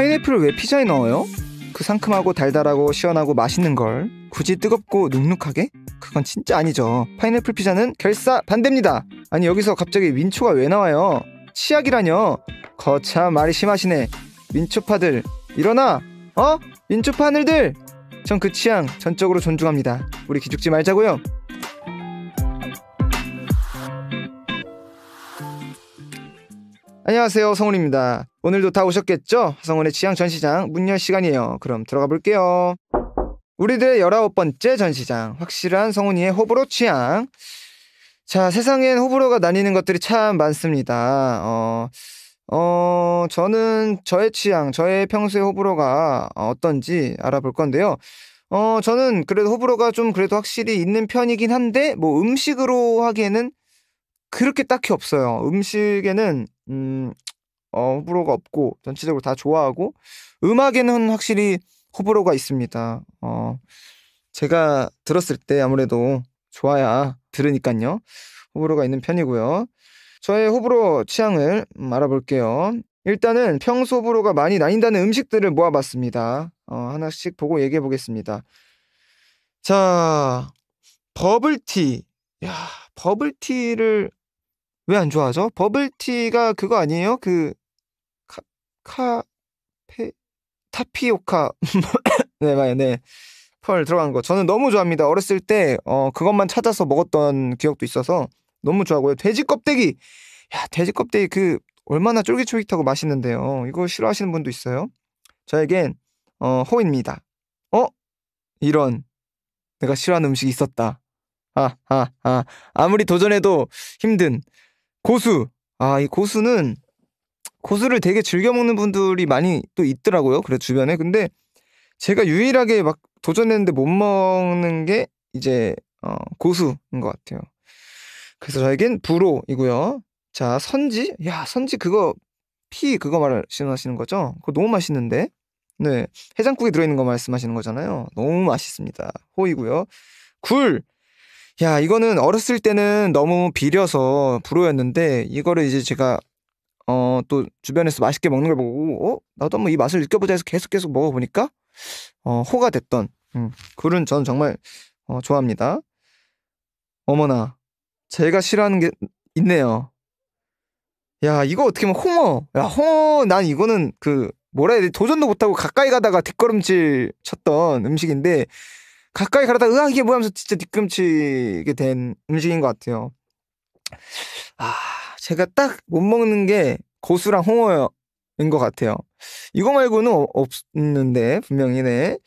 파인애플을 왜 피자에 넣어요? 그 상큼하고 달달하고 시원하고 맛있는 걸 굳이 뜨겁고 눅눅하게? 그건 진짜 아니죠. 파인애플 피자는 결사 반대입니다. 아니 여기서 갑자기 민초가 왜 나와요? 치약이라뇨. 거참 말이 심하시네. 민초파들 일어나. 어? 민초파 하늘들. 전 그 취향 전적으로 존중합니다. 우리 기죽지 말자고요. 안녕하세요. 성훈입니다. 오늘도 다 오셨겠죠? 성훈의 취향 전시장 문 열 시간이에요. 그럼 들어가 볼게요. 우리들의 1 9 번째 전시장. 확실한 성훈이의 호불호 취향. 자, 세상엔 호불호가 나뉘는 것들이 참 많습니다. 어, 어, 저는 저의 취향, 저의 평소의 호불호가 어떤지 알아볼 건데요. 어, 저는 그래도 호불호가 좀 그래도 확실히 있는 편이긴 한데, 뭐 음식으로 하기에는 그렇게 딱히 없어요. 음식에는 음, 어, 호불호가 없고 전체적으로 다 좋아하고 음악에는 확실히 호불호가 있습니다. 어, 제가 들었을 때 아무래도 좋아야 들으니까요. 호불호가 있는 편이고요. 저의 호불호 취향을 음, 알아볼게요. 일단은 평소 호불호가 많이 나뉜다는 음식들을 모아봤습니다. 어, 하나씩 보고 얘기해 보겠습니다. 자, 버블티. 야, 버블티를 왜안 좋아하죠? 버블티가 그거 아니에요? 그 카, 카페 타피오카 네, 맞아요. 네. 펄 들어간 거. 저는 너무 좋아합니다. 어렸을 때 어, 그것만 찾아서 먹었던 기억도 있어서 너무 좋아하고요. 돼지 껍데기. 야, 돼지 껍데기 그 얼마나 쫄깃쫄깃하고 맛있는데요. 이거 싫어하시는 분도 있어요. 저에겐 어, 호입니다. 어? 이런 내가 싫어하는 음식이 있었다. 아, 아, 아. 아무리 도전해도 힘든 고수. 아, 이 고수는 고수를 되게 즐겨 먹는 분들이 많이 또 있더라고요. 그래 주변에. 근데 제가 유일하게 막 도전했는데 못 먹는 게 이제 어, 고수인 것 같아요. 그래서 저에겐 불호이고요. 자, 선지. 야, 선지 그거 피 그거 말씀하시는 거죠? 그거 너무 맛있는데. 네. 해장국에 들어 있는 거 말씀하시는 거잖아요. 너무 맛있습니다. 호이고요. 굴. 야, 이거는 어렸을 때는 너무 비려서 불호였는데 이거를 이제 제가 어 또 주변에서 맛있게 먹는 걸 보고 어 나도 한번 이 맛을 느껴보자 해서 계속 계속 먹어보니까 어 호가 됐던 음, 굴은 전 정말 어, 좋아합니다. 어머나 제가 싫어하는 게 있네요. 야 이거 어떻게 보면 뭐 홍어 야 홍어 난 이거는 그 뭐라 해야 돼 도전도 못하고 가까이 가다가 뒷걸음질 쳤던 음식인데 가까이 가려다 으악 이게 뭐야 하면서 진짜 뒤꿈치게 된 음식인 것 같아요. 아 제가 딱 못 먹는 게 고수랑 홍어인 것 같아요. 이거 말고는 없는데 분명히 네.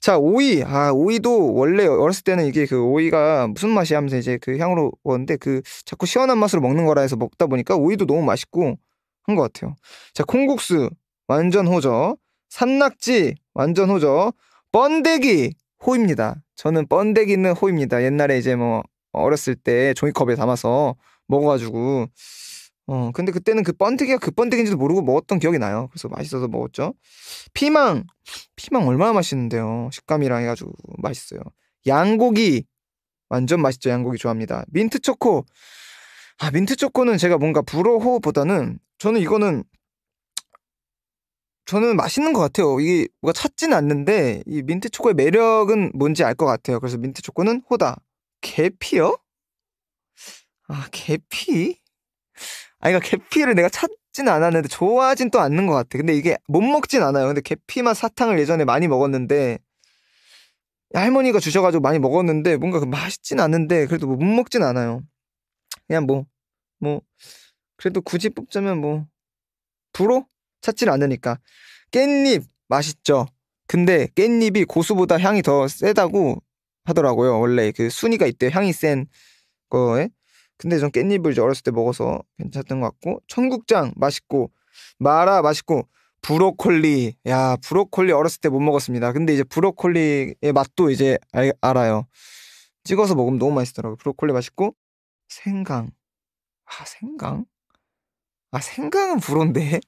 자 오이 아 오이도 원래 어렸을 때는 이게 그 오이가 무슨 맛이 야 하면서 이제 그 향으로 먹었는데 그 자꾸 시원한 맛으로 먹는 거라 해서 먹다 보니까 오이도 너무 맛있고 한 것 같아요. 자 콩국수 완전 호저 산낙지 완전 호저 번데기 호입니다. 저는 번데기 있는 호입니다. 옛날에 이제 뭐 어렸을 때 종이컵에 담아서 먹어가지고 어 근데 그때는 그 번데기가 그 번데기인지도 모르고 먹었던 기억이 나요. 그래서 맛있어서 먹었죠. 피망 피망 얼마나 맛있는데요. 식감이랑 해가지고 맛있어요. 양고기 완전 맛있죠. 양고기 좋아합니다. 민트 초코 아 민트 초코는 제가 뭔가 불어호보다는 저는 이거는 저는 맛있는 것 같아요. 이게 뭐가 찾진 않는데 이 민트 초코의 매력은 뭔지 알 것 같아요. 그래서 민트 초코는 호다. 계피요? 아 계피? 아 그러니까 계피를 내가 찾진 않았는데 좋아하진 또 않는 것 같아. 근데 이게 못 먹진 않아요. 근데 계피맛 사탕을 예전에 많이 먹었는데 할머니가 주셔가지고 많이 먹었는데 뭔가 그 맛있진 않은데 그래도 못 먹진 않아요. 그냥 뭐뭐 뭐 그래도 굳이 뽑자면 뭐 불호? 찾질 않으니까 깻잎 맛있죠. 근데 깻잎이 고수보다 향이 더 세다고 하더라고요. 원래 그 순위가 있대 향이 센 거에. 근데 전 깻잎을 어렸을 때 먹어서 괜찮던 것 같고 청국장 맛있고 마라 맛있고 브로콜리 야 브로콜리 어렸을 때 못 먹었습니다. 근데 이제 브로콜리의 맛도 이제 알, 알아요. 찍어서 먹으면 너무 맛있더라고요. 브로콜리 맛있고 생강 아 생강 아 생강은 불온데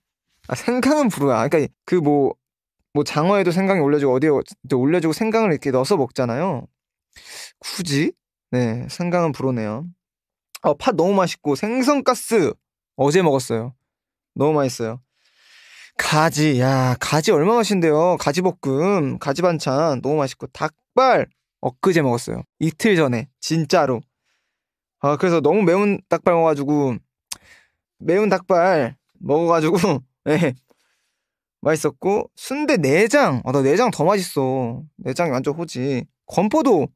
아, 생강은 불어야. 아, 그러니까 그뭐뭐 뭐 장어에도 생강이 올려주고 어디에 어, 올려주고 생강을 이렇게 넣어서 먹잖아요. 굳이 네 생강은 불어네요. 어, 팥 너무 맛있고 생선가스 어제 먹었어요. 너무 맛있어요. 가지 야 가지 얼마 맛인데요. 가지볶음 가지 반찬 너무 맛있고 닭발 엊그제 먹었어요. 이틀 전에 진짜로. 아 그래서 너무 매운 닭발 먹어가지고 매운 닭발 먹어가지고 네. 맛있었고 순대 내장 아 나 내장 더 맛있어 내장이 완전 호지 건포도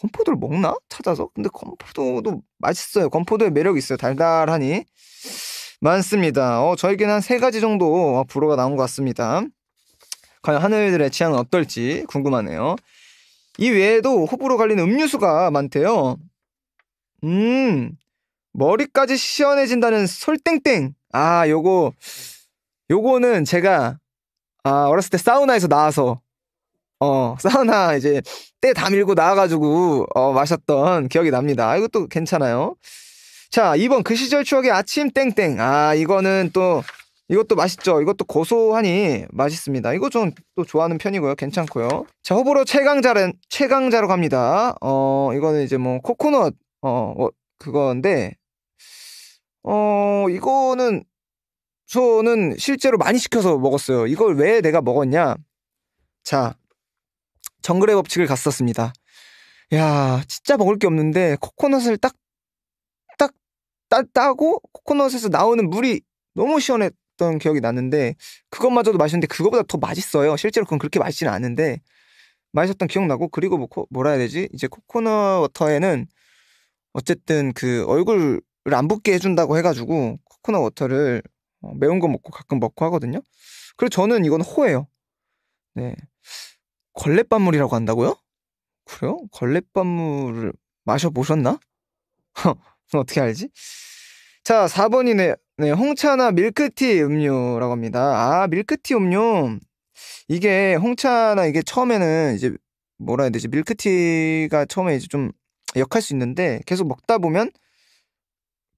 건포도를 먹나 찾아서 근데 건포도도 맛있어요 건포도의 매력이 있어요 달달하니 많습니다 어 저에게는 한 세 가지 정도 불어가 나온 것 같습니다 과연 하늘들의 취향은 어떨지 궁금하네요 이 외에도 호불호 갈리는 음료수가 많대요 음 머리까지 시원해진다는 솔땡땡 아, 요거 요거는 제가 아, 어렸을 때 사우나에서 나와서 어, 사우나 이제 때 다 밀고 나와 가지고 어, 마셨던 기억이 납니다. 아, 이것도 괜찮아요. 자, 2번 그 시절 추억의 아침 땡땡. 아, 이거는 또 이것도 맛있죠. 이것도 고소하니 맛있습니다. 이거 좀 또 좋아하는 편이고요. 괜찮고요. 자, 호불호 최강자는 최강자로 갑니다. 어, 이거는 이제 뭐 코코넛 어, 뭐 그건데 어, 이거는 저는 실제로 많이 시켜서 먹었어요. 이걸 왜 내가 먹었냐? 자, 정글의 법칙을 갔었습니다. 야, 진짜 먹을 게 없는데 코코넛을 딱, 딱, 따, 따고 코코넛에서 나오는 물이 너무 시원했던 기억이 났는데 그것마저도 마셨는데 그거보다 더 맛있어요. 실제로 그건 그렇게 맛있지는 않은데 맛있었던 기억나고 그리고 뭐, 뭐라 해야 되지? 이제 코코넛 워터에는 어쨌든 그 얼굴 안 붓게 해준다고 해가지고 코코넛 워터를 어, 매운 거 먹고 가끔 먹고 하거든요. 그리고 저는 이건 호예요. 네. 걸레밥물이라고 한다고요? 그래요? 걸레밥물을 마셔보셨나? 어떻게 알지? 자, 4번이네. 네, 홍차나 밀크티 음료라고 합니다. 아, 밀크티 음료. 이게 홍차나 이게 처음에는 이제 뭐라 해야 되지? 밀크티가 처음에 이제 좀 역할 수 있는데 계속 먹다 보면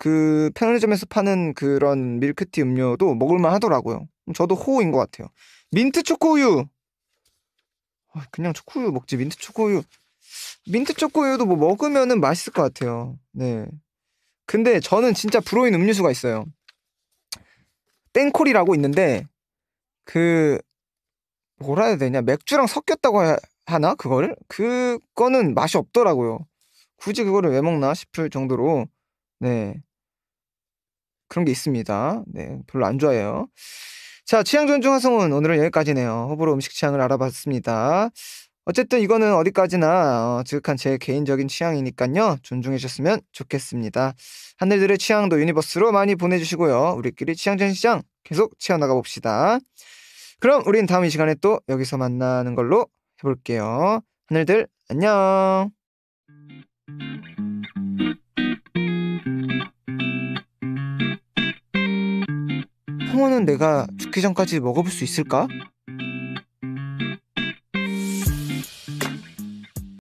그 편의점에서 파는 그런 밀크티 음료도 먹을만 하더라고요. 저도 호인 것 같아요. 민트 초코우유. 아, 그냥 초코우유 먹지 민트 초코우유. 민트 초코우유도 뭐 먹으면은 맛있을 것 같아요. 네. 근데 저는 진짜 불호인 음료수가 있어요. 땡콜이라고 있는데 그 뭐라 해야 되냐 맥주랑 섞였다고 하나 그거를 그거는 맛이 없더라고요. 굳이 그거를 왜 먹나 싶을 정도로 네 그런 게 있습니다. 네, 별로 안 좋아해요. 자, 취향 존중 화성은 오늘은 여기까지네요. 호불호 음식 취향을 알아봤습니다. 어쨌든 이거는 어디까지나 어, 지극한 제 개인적인 취향이니까요. 존중해 주셨으면 좋겠습니다. 하늘들의 취향도 유니버스로 많이 보내주시고요. 우리끼리 취향전 시장 계속 채워나가 봅시다. 그럼 우린 다음 이 시간에 또 여기서 만나는 걸로 해볼게요. 하늘들 안녕. 홍어는 내가 죽기 전까지 먹어볼 수 있을까?